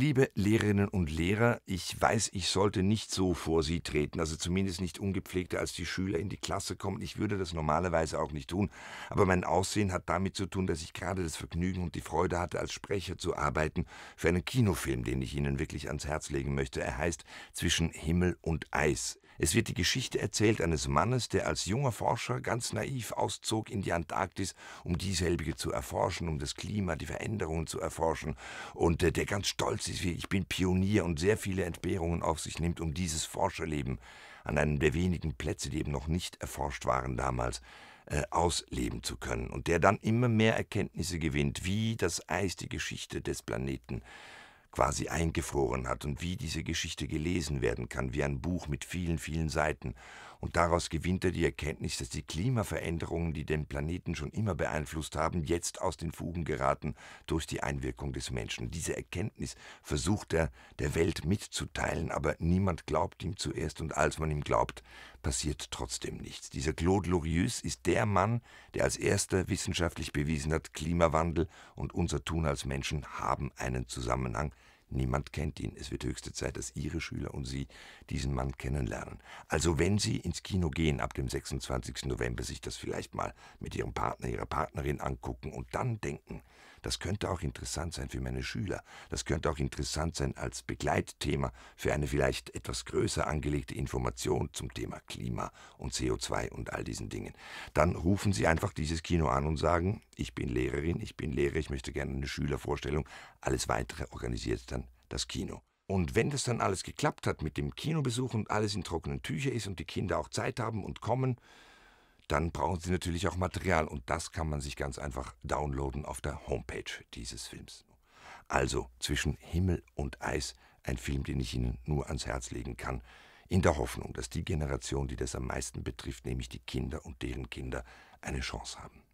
Liebe Lehrerinnen und Lehrer, ich weiß, ich sollte nicht so vor Sie treten, also zumindest nicht ungepflegter als die Schüler in die Klasse kommen. Ich würde das normalerweise auch nicht tun, aber mein Aussehen hat damit zu tun, dass ich gerade das Vergnügen und die Freude hatte, als Sprecher zu arbeiten für einen Kinofilm, den ich Ihnen wirklich ans Herz legen möchte. Er heißt Zwischen Himmel und Eis. Es wird die Geschichte erzählt eines Mannes, der als junger Forscher ganz naiv auszog in die Antarktis, um dieselbige zu erforschen, um das Klima, die Veränderungen zu erforschen und äh, der ganz stolz ist, wie ich bin Pionier und sehr viele Entbehrungen auf sich nimmt, um dieses Forscherleben an einem der wenigen Plätze, die eben noch nicht erforscht waren damals, äh, ausleben zu können und der dann immer mehr Erkenntnisse gewinnt, wie das Eis die Geschichte des Planeten äh, quasi eingefroren hat und wie diese Geschichte gelesen werden kann, wie ein Buch mit vielen, vielen Seiten. Und daraus gewinnt er die Erkenntnis, dass die Klimaveränderungen, die den Planeten schon immer beeinflusst haben, jetzt aus den Fugen geraten durch die Einwirkung des Menschen. Diese Erkenntnis versucht er der Welt mitzuteilen, aber niemand glaubt ihm zuerst und als man ihm glaubt, passiert trotzdem nichts. Dieser Claude Lorius ist der Mann, der als erster wissenschaftlich bewiesen hat, Klimawandel und unser Tun als Menschen haben einen Zusammenhang, Niemand kennt ihn. Es wird höchste Zeit, dass Ihre Schüler und Sie diesen Mann kennenlernen. Also wenn Sie ins Kino gehen ab dem 26. November, sich das vielleicht mal mit Ihrem Partner, Ihrer Partnerin angucken und dann denken, das könnte auch interessant sein für meine Schüler. Das könnte auch interessant sein als Begleitthema für eine vielleicht etwas größer angelegte Information zum Thema Klima und CO2 und all diesen Dingen. Dann rufen Sie einfach dieses Kino an und sagen, ich bin Lehrerin, ich bin Lehrer, ich möchte gerne eine Schülervorstellung. Alles Weitere organisiert dann das Kino. Und wenn das dann alles geklappt hat mit dem Kinobesuch und alles in trockenen Tüchern ist und die Kinder auch Zeit haben und kommen, dann brauchen Sie natürlich auch Material und das kann man sich ganz einfach downloaden auf der Homepage dieses Films. Also zwischen Himmel und Eis, ein Film, den ich Ihnen nur ans Herz legen kann, in der Hoffnung, dass die Generation, die das am meisten betrifft, nämlich die Kinder und deren Kinder, eine Chance haben.